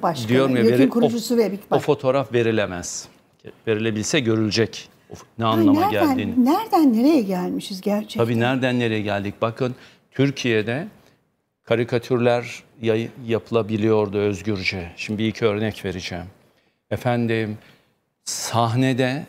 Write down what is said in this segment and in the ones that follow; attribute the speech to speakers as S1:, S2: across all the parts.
S1: Big Başkanı. Diyorum ya, veri, kurucusu o, ve Big Başkanı. O
S2: fotoğraf verilemez. Verilebilse görülecek of, ne yani anlama nereden, geldiğini.
S1: Nereden nereye gelmişiz gerçekten? Tabii
S2: nereden nereye geldik. Bakın Türkiye'de karikatürler yapılabiliyordu özgürce. Şimdi bir iki örnek vereceğim. Efendim sahnede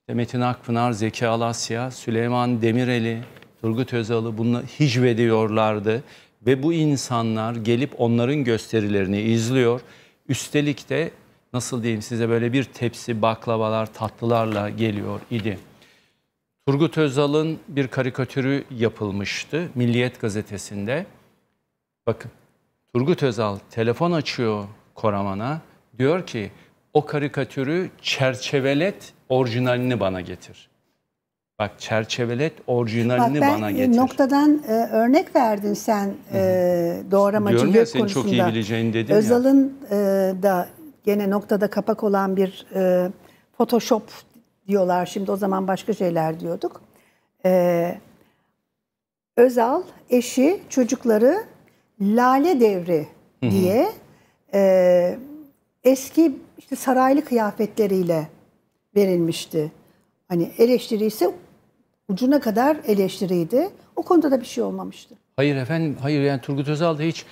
S2: işte Metin Akpınar, Zeki Alasya, Süleyman Demireli, Turgut Özal'ı bununla hicvediyorlardı. Ve bu insanlar gelip onların gösterilerini izliyor. Üstelik de nasıl diyeyim size böyle bir tepsi baklavalar, tatlılarla geliyor idi. Turgut Özal'ın bir karikatürü yapılmıştı Milliyet gazetesinde. Bakın Turgut Özal telefon açıyor Koraman'a. Diyor ki o karikatürü çerçevelet orijinalini bana getir. Bak çerçevelet orijinalini Bak, bana e, getir.
S1: Noktadan e, örnek verdin sen e, doğramacı Diyorum ya seni çok iyi bileceğini dedim Özal'ın e, da gene noktada kapak olan bir e, Photoshop diyorlar. Şimdi o zaman başka şeyler diyorduk. E, Özal eşi çocukları Lale Devri diye E, eski işte saraylı kıyafetleriyle verilmişti. Hani eleştiri ise ucuna kadar eleştiriydi. O konuda da bir şey olmamıştı.
S2: Hayır efendim, hayır yani Turgut Özal da hiç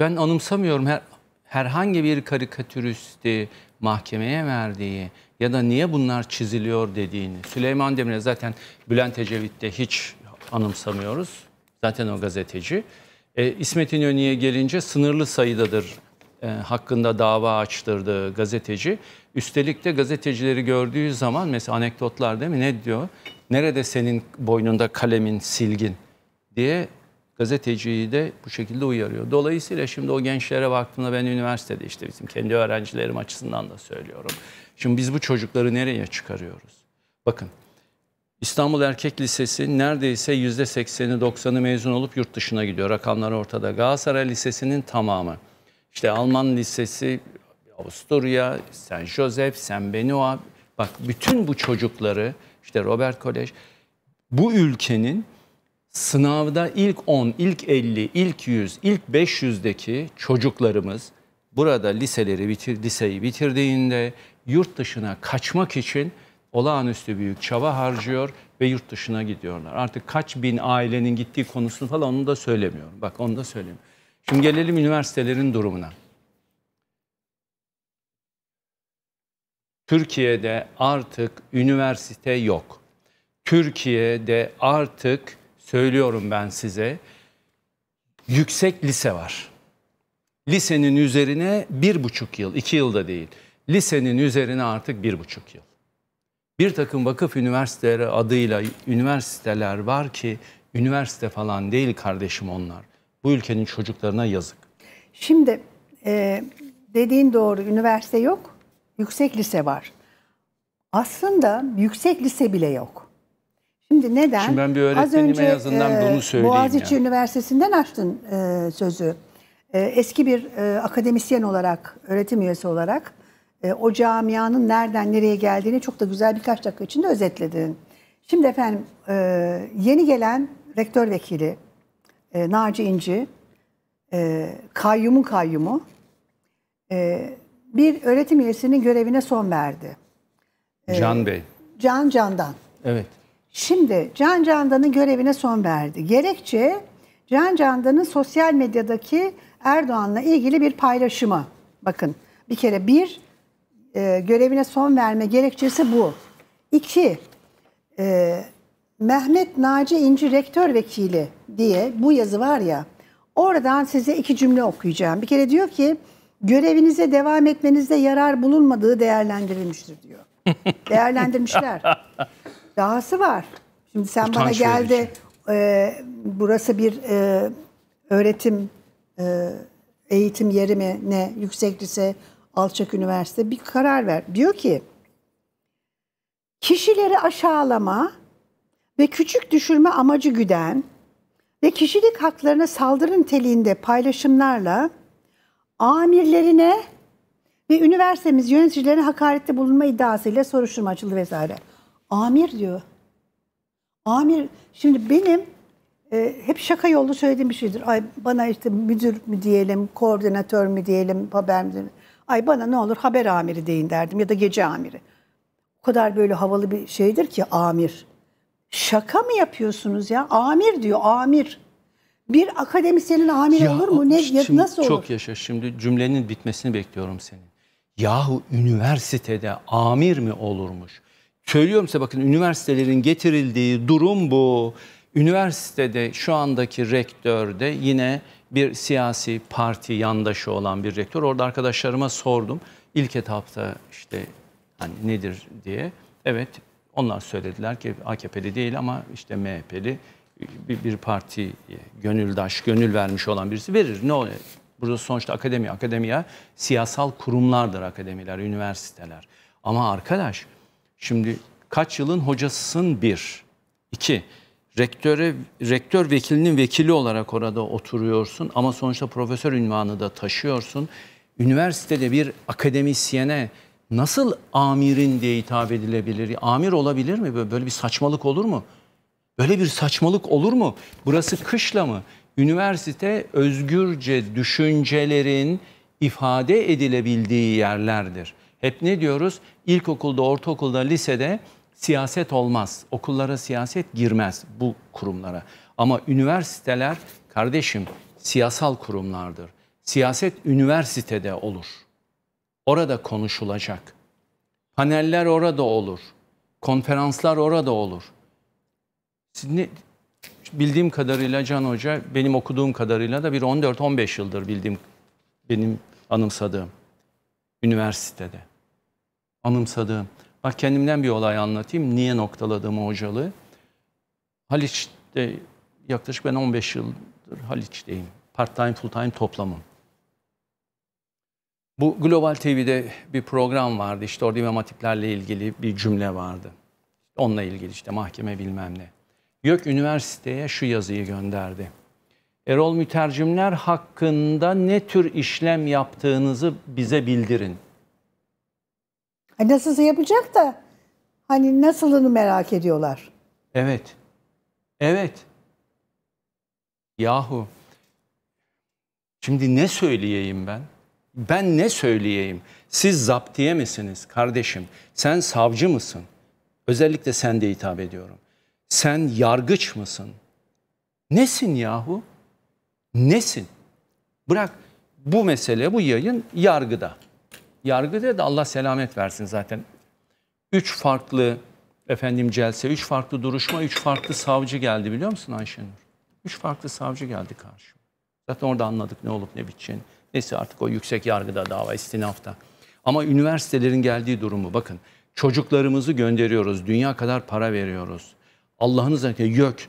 S2: ben anımsamıyorum her, herhangi bir karikatüristi mahkemeye verdiği ya da niye bunlar çiziliyor dediğini. Süleyman Demirel zaten Bülent Ecevit'te hiç anımsamıyoruz. Zaten o gazeteci. E, İsmet İnönü'ye gelince sınırlı sayıdadır e, hakkında dava açtırdığı gazeteci. Üstelik de gazetecileri gördüğü zaman mesela anekdotlar değil mi ne diyor? Nerede senin boynunda kalemin, silgin diye gazeteciyi de bu şekilde uyarıyor. Dolayısıyla şimdi o gençlere baktığımda ben üniversitede işte bizim kendi öğrencilerim açısından da söylüyorum. Şimdi biz bu çocukları nereye çıkarıyoruz? Bakın İstanbul Erkek Lisesi neredeyse yüzde %80'i 90'ı mezun olup yurt dışına gidiyor. Rakamlar ortada. Galatasaray Lisesi'nin tamamı. İşte Alman Lisesi, Avusturya, San Joseph, San Benoît. Bak bütün bu çocukları işte Robert Kolej. Bu ülkenin sınavda ilk 10, ilk 50, ilk 100, ilk 500'deki çocuklarımız burada liseleri bitir, liseyi bitirdiğinde yurt dışına kaçmak için olağanüstü büyük çaba harcıyor ve yurt dışına gidiyorlar. Artık kaç bin ailenin gittiği konusunu falan onu da söylemiyorum. Bak onu da söyleyeyim. Şimdi gelelim üniversitelerin durumuna. Türkiye'de artık üniversite yok. Türkiye'de artık söylüyorum ben size yüksek lise var. Lisenin üzerine bir buçuk yıl, iki yılda değil. Lisenin üzerine artık bir buçuk yıl. Bir takım vakıf üniversiteleri adıyla üniversiteler var ki üniversite falan değil kardeşim onlar. Bu ülkenin çocuklarına yazık.
S1: Şimdi e, dediğin doğru üniversite yok Yüksek lise var. Aslında yüksek lise bile yok. Şimdi neden? Şimdi ben bir öğretmenim en azından e, bunu söyleyeyim. Boğaziçi yani. Üniversitesi'nden açtın e, sözü. E, eski bir e, akademisyen olarak, öğretim üyesi olarak e, o camianın nereden nereye geldiğini çok da güzel birkaç dakika içinde özetledin. Şimdi efendim e, yeni gelen rektör vekili e, Naci İnci, e, kayyumun kayyumu, e, bir öğretim üyesinin görevine son verdi. Ee, Can Bey. Can Candan. Evet. Şimdi Can Candan'ın görevine son verdi. Gerekçe Can Candan'ın sosyal medyadaki Erdoğan'la ilgili bir paylaşımı. Bakın bir kere bir e, görevine son verme gerekçesi bu. İki, e, Mehmet Naci İnci Rektör Vekili diye bu yazı var ya oradan size iki cümle okuyacağım. Bir kere diyor ki görevinize devam etmenizde yarar bulunmadığı değerlendirilmiştir diyor. Değerlendirmişler. Dahası var. Şimdi sen Utanç bana geldi. E, burası bir e, öğretim e, eğitim yeri mi ne yüksek lise alçak üniversite bir karar ver. Diyor ki kişileri aşağılama ve küçük düşürme amacı güden ve kişilik haklarına saldırı niteliğinde paylaşımlarla amirlerine ve üniversitemiz yöneticilerine hakarette bulunma iddiasıyla soruşturma açıldı vesaire. Amir diyor. Amir şimdi benim e, hep şaka yollu söylediğim bir şeydir. Ay bana işte müdür mü diyelim, koordinatör mü diyelim, haber mi diyelim. Ay bana ne olur haber amiri deyin derdim ya da gece amiri. O kadar böyle havalı bir şeydir ki amir. Şaka mı yapıyorsunuz ya? Amir diyor, amir. Bir akademisyenin hamile ya, olur mu? Ne, ya nasıl olur? Çok
S2: yaşa şimdi cümlenin bitmesini bekliyorum senin. Yahu üniversitede amir mi olurmuş? Söylüyorum size bakın üniversitelerin getirildiği durum bu. Üniversitede şu andaki rektör de yine bir siyasi parti yandaşı olan bir rektör. Orada arkadaşlarıma sordum. İlk etapta işte hani nedir diye. Evet onlar söylediler ki AKP'li değil ama işte MHP'li bir, bir parti gönüldaş, gönül vermiş olan birisi verir. Ne oluyor? Burada sonuçta akademi, akademiya siyasal kurumlardır akademiler, üniversiteler. Ama arkadaş şimdi kaç yılın hocasısın bir. iki rektöre, rektör vekilinin vekili olarak orada oturuyorsun ama sonuçta profesör ünvanı da taşıyorsun. Üniversitede bir akademisyene nasıl amirin diye hitap edilebilir? Amir olabilir mi? Böyle bir saçmalık olur mu? Böyle bir saçmalık olur mu? Burası kışla mı? Üniversite özgürce düşüncelerin ifade edilebildiği yerlerdir. Hep ne diyoruz? İlkokulda, ortaokulda, lisede siyaset olmaz. Okullara siyaset girmez bu kurumlara. Ama üniversiteler kardeşim siyasal kurumlardır. Siyaset üniversitede olur. Orada konuşulacak. Paneller orada olur. Konferanslar orada olur. Sizin bildiğim kadarıyla Can Hoca benim okuduğum kadarıyla da bir 14-15 yıldır bildiğim benim anımsadığım üniversitede. Anımsadığım. Bak kendimden bir olay anlatayım. Niye noktaladığımı hocalığı. Haliç'te yaklaşık ben 15 yıldır Haliç'teyim. Part time full time toplamım. Bu Global TV'de bir program vardı. İşte orada imam hatiplerle ilgili bir cümle vardı. Onunla ilgili işte mahkeme bilmem ne. YÖK Üniversiteye şu yazıyı gönderdi. Erol mütercimler hakkında ne tür işlem yaptığınızı bize bildirin.
S1: Nasıl yapacak da hani nasılını merak ediyorlar.
S2: Evet. Evet. Yahu. Şimdi ne söyleyeyim ben? Ben ne söyleyeyim? Siz zaptiye misiniz kardeşim? Sen savcı mısın? Özellikle sen de hitap ediyorum. Sen yargıç mısın? Nesin yahu? Nesin? Bırak bu mesele, bu yayın yargıda. Yargıda da Allah selamet versin zaten. Üç farklı efendim celse, üç farklı duruşma, üç farklı savcı geldi biliyor musun Ayşenur? Üç farklı savcı geldi karşıma. Zaten orada anladık ne olup ne biteceğini. Neyse artık o yüksek yargıda dava, istinafta. Ama üniversitelerin geldiği durumu bakın. Çocuklarımızı gönderiyoruz, dünya kadar para veriyoruz. Allah'ınız erkeği YÖK.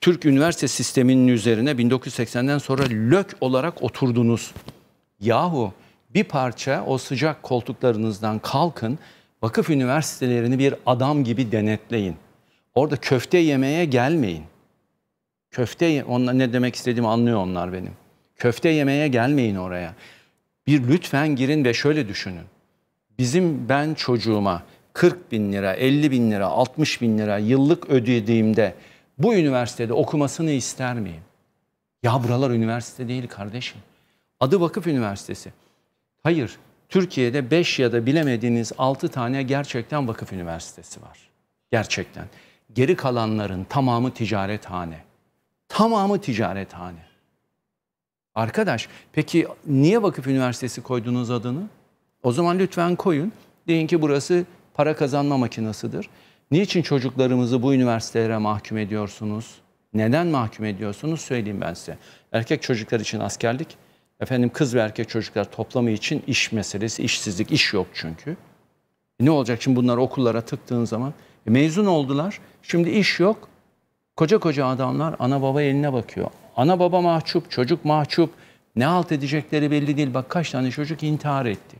S2: Türk üniversite sisteminin üzerine 1980'den sonra lök olarak oturdunuz. Yahu bir parça o sıcak koltuklarınızdan kalkın, vakıf üniversitelerini bir adam gibi denetleyin. Orada köfte yemeye gelmeyin. Köfte, onlar ne demek istediğimi anlıyor onlar benim. Köfte yemeye gelmeyin oraya. Bir lütfen girin ve şöyle düşünün. Bizim ben çocuğuma 40 bin lira, 50 bin lira, 60 bin lira yıllık ödediğimde bu üniversitede okumasını ister miyim? Ya buralar üniversite değil kardeşim. Adı Vakıf Üniversitesi. Hayır, Türkiye'de 5 ya da bilemediğiniz 6 tane gerçekten vakıf üniversitesi var. Gerçekten. Geri kalanların tamamı ticarethane. Tamamı ticarethane. Arkadaş, peki niye vakıf üniversitesi koydunuz adını? O zaman lütfen koyun. Deyin ki burası para kazanma makinasıdır. Niçin çocuklarımızı bu üniversitelere mahkum ediyorsunuz? Neden mahkum ediyorsunuz söyleyeyim ben size. Erkek çocuklar için askerlik, efendim kız ve erkek çocuklar toplamı için iş meselesi, işsizlik, iş yok çünkü. E, ne olacak şimdi bunlar okullara tıktığın zaman? E mezun oldular, şimdi iş yok. Koca koca adamlar ana baba eline bakıyor. Ana baba mahcup, çocuk mahcup. Ne halt edecekleri belli değil. Bak kaç tane çocuk intihar etti.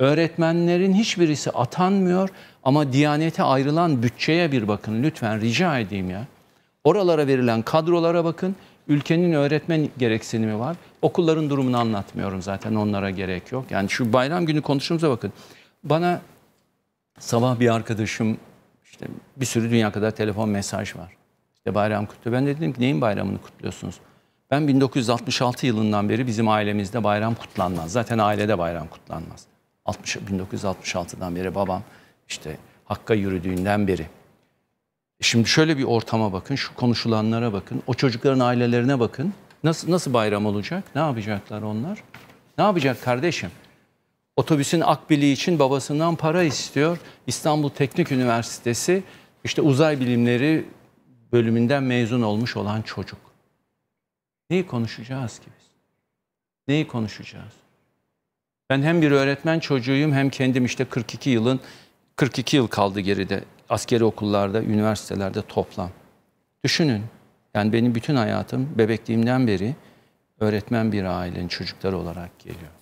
S2: Öğretmenlerin hiçbirisi atanmıyor ama Diyanet'e ayrılan bütçeye bir bakın lütfen rica edeyim ya. Oralara verilen kadrolara bakın. Ülkenin öğretmen gereksinimi var. Okulların durumunu anlatmıyorum zaten onlara gerek yok. Yani şu bayram günü konuşumuza bakın. Bana sabah bir arkadaşım işte bir sürü dünya kadar telefon mesaj var. İşte bayram kutlu. Ben de dedim ki neyin bayramını kutluyorsunuz? Ben 1966 yılından beri bizim ailemizde bayram kutlanmaz. Zaten ailede bayram kutlanmaz. 60, 1966'dan beri babam işte Hakk'a yürüdüğünden beri. Şimdi şöyle bir ortama bakın, şu konuşulanlara bakın, o çocukların ailelerine bakın. Nasıl, nasıl bayram olacak? Ne yapacaklar onlar? Ne yapacak kardeşim? Otobüsün akbili için babasından para istiyor. İstanbul Teknik Üniversitesi işte uzay bilimleri bölümünden mezun olmuş olan çocuk. Neyi konuşacağız ki biz? Neyi konuşacağız? Ben hem bir öğretmen çocuğuyum hem kendim işte 42 yılın 42 yıl kaldı geride. Askeri okullarda, üniversitelerde toplam. Düşünün. Yani benim bütün hayatım bebekliğimden beri öğretmen bir ailenin çocukları olarak geliyor.